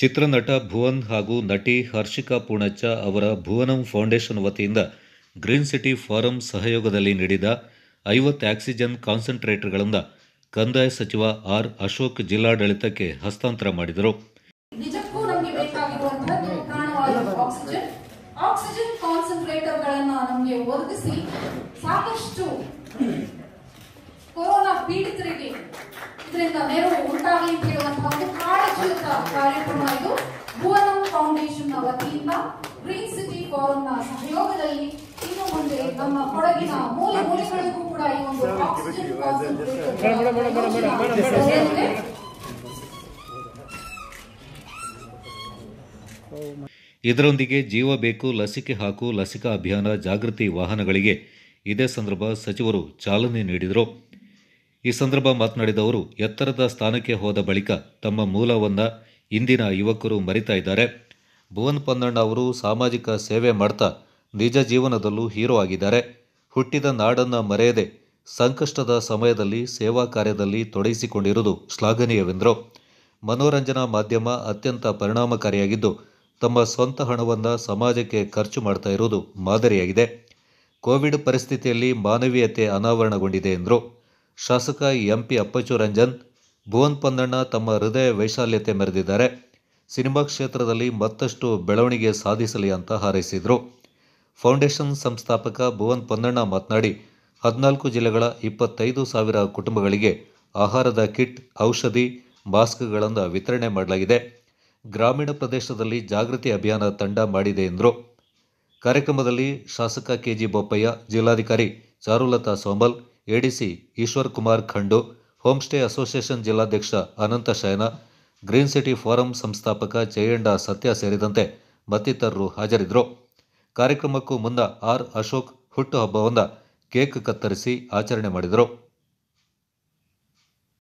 ಚಿತ್ರನಟ ಭುವನ್ ಹಾಗೂ ನಟಿ ಹರ್ಷಿಕಾ ಪೂಣಚ್ಚ ಅವರ ಭುವನಂ ಫೌಂಡೇಶನ್ ವತಿಯಿಂದ ಗ್ರೀನ್ ಸಿಟಿ ಫಾರಂ ಸಹಯೋಗದಲ್ಲಿ ನೀಡಿದ ಐವತ್ತು ಆಕ್ಸಿಜನ್ ಕಾನ್ಸಂಟ್ರೇಟರ್ಗಳಿಂದ ಕಂದಾಯ ಸಚಿವ ಆರ್ ಅಶೋಕ್ ಜಿಲ್ಲಾಡಳಿತಕ್ಕೆ ಹಸ್ತಾಂತರ ಮಾಡಿದರು ಆಕ್ಸಿಜನ್ ಕಾನ್ಸಂಟ್ರೇಟರ್ ನಮಗೆ ಒದಗಿಸಿ ಸಾಕಷ್ಟು ಕೊರೋನಾ ಪೀಡಿತರಿಗೆ ಇದರಿಂದ ನೆರವು ಉಂಟಾಗಲಿ ವತಿಯಿಂದ ಗ್ರೀನ್ ಸಿಟಿ ಫೋರಂನ ಸಹಯೋಗದಲ್ಲಿ ಇನ್ನು ಮುಂದೆ ನಮ್ಮ ಕೊಡಗಿನ ಮೂಲೆ ಮೂಲೆಗಳಿಗೂ ಕೂಡ ಈ ಒಂದು ಇದರೊಂದಿಗೆ ಜೀವ ಬೇಕು ಲಸಿಕೆ ಹಾಕು ಲಸಿಕಾ ಅಭಿಯಾನ ಜಾಗೃತಿ ವಾಹನಗಳಿಗೆ ಇದೇ ಸಂದರ್ಭ ಸಚಿವರು ಚಾಲನೆ ನೀಡಿದರು ಈ ಸಂದರ್ಭ ಮಾತನಾಡಿದ ಅವರು ಎತ್ತರದ ಸ್ಥಾನಕ್ಕೆ ಹೋದ ಬಳಿಕ ತಮ್ಮ ಮೂಲವನ್ನು ಇಂದಿನ ಯುವಕರು ಮರಿತಾ ಇದ್ದಾರೆ ಭುವನ್ ಪನ್ನಣ್ಣ ಅವರು ಸಾಮಾಜಿಕ ಸೇವೆ ಮಾಡ್ತಾ ನಿಜ ಜೀವನದಲ್ಲೂ ಹೀರೋ ಆಗಿದ್ದಾರೆ ಹುಟ್ಟಿದ ನಾಡನ್ನು ಮರೆಯದೆ ಸಂಕಷ್ಟದ ಸಮಯದಲ್ಲಿ ಸೇವಾ ಕಾರ್ಯದಲ್ಲಿ ತೊಡಗಿಸಿಕೊಂಡಿರುವುದು ಶ್ಲಾಘನೀಯವೆಂದರು ಮನೋರಂಜನಾ ಮಾಧ್ಯಮ ಅತ್ಯಂತ ಪರಿಣಾಮಕಾರಿಯಾಗಿದ್ದು ತಮ್ಮ ಸ್ವಂತ ಹಣವನ್ನು ಸಮಾಜಕ್ಕೆ ಖರ್ಚು ಮಾಡ್ತಾ ಇರುವುದು ಮಾದರಿಯಾಗಿದೆ ಕೋವಿಡ್ ಪರಿಸ್ಥಿತಿಯಲ್ಲಿ ಮಾನವೀಯತೆ ಅನಾವರಣಗೊಂಡಿದೆ ಎಂದರು ಶಾಸಕ ಎಂಪಿ ಅಪ್ಪಚ್ಚು ರಂಜನ್ ಭುವನ್ ಪನ್ನಣ್ಣ ತಮ್ಮ ಹೃದಯ ವೈಶಾಲ್ಯತೆ ಮೆರೆದಿದ್ದಾರೆ ಸಿನಿಮಾ ಕ್ಷೇತ್ರದಲ್ಲಿ ಮತ್ತಷ್ಟು ಬೆಳವಣಿಗೆ ಸಾಧಿಸಲಿ ಅಂತ ಹಾರೈಸಿದರು ಫೌಂಡೇಶನ್ ಸಂಸ್ಥಾಪಕ ಭುವನ್ ಪೊನ್ನಣ್ಣ ಮಾತನಾಡಿ ಹದಿನಾಲ್ಕು ಜಿಲ್ಲೆಗಳ ಇಪ್ಪತ್ತೈದು ಸಾವಿರ ಕುಟುಂಬಗಳಿಗೆ ಆಹಾರದ ಕಿಟ್ ಔಷಧಿ ಮಾಸ್ಕ್ಗಳನ್ನು ವಿತರಣೆ ಮಾಡಲಾಗಿದೆ ಗ್ರಾಮೀಣ ಪ್ರದೇಶದಲ್ಲಿ ಜಾಗೃತಿ ಅಭಿಯಾನ ತಂಡ ಮಾಡಿದೆ ಎಂದರು ಕಾರ್ಯಕ್ರಮದಲ್ಲಿ ಶಾಸಕ ಕೆಜಿ ಬೊಪ್ಪಯ್ಯ ಜಿಲ್ಲಾಧಿಕಾರಿ ಚಾರುಲತಾ ಸೋಮಲ್ ಎಡಿಸಿ ಈಶ್ವರ್ ಕುಮಾರ್ ಖಂಡು ಹೋಮ್ಸ್ಟೇ ಅಸೋಸಿಯೇಷನ್ ಜಿಲ್ಲಾಧ್ಯಕ್ಷ ಅನಂತ ಶಯನ ಗ್ರೀನ್ ಸಿಟಿ ಫೋರಂ ಸಂಸ್ಥಾಪಕ ಜಯಂಡ ಸತ್ಯ ಸೇರಿದಂತೆ ಮತ್ತಿತರರು ಹಾಜರಿದ್ದರು ಕಾರ್ಯಕ್ರಮಕ್ಕೂ ಮುನ್ನ ಆರ್ ಅಶೋಕ್ ಹುಟ್ಟುಹಬ್ಬವನ್ನ ಕೇಕ್ ಕತ್ತರಿಸಿ ಆಚರಣೆ ಮಾಡಿದರು